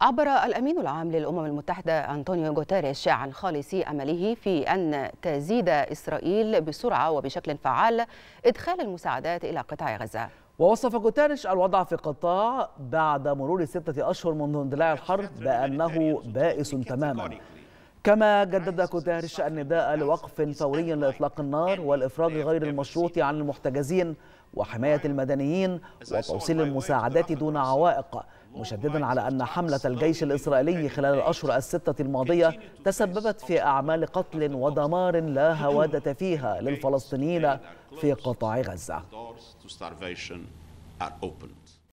عبر الأمين العام للأمم المتحدة أنطونيو غوتاريش عن خالص أمله في أن تزيد إسرائيل بسرعة وبشكل فعال إدخال المساعدات إلى قطاع غزة ووصف غوتاريش الوضع في قطاع بعد مرور ستة أشهر منذ اندلاع الحرب بأنه بائس تماما كما جدد كوتار الشأن نداء لوقف فوري لإطلاق النار والإفراج غير المشروط عن المحتجزين وحماية المدنيين وتوصيل المساعدات دون عوائق مشددا على أن حملة الجيش الإسرائيلي خلال الأشهر الستة الماضية تسببت في أعمال قتل ودمار لا هوادة فيها للفلسطينيين في قطاع غزة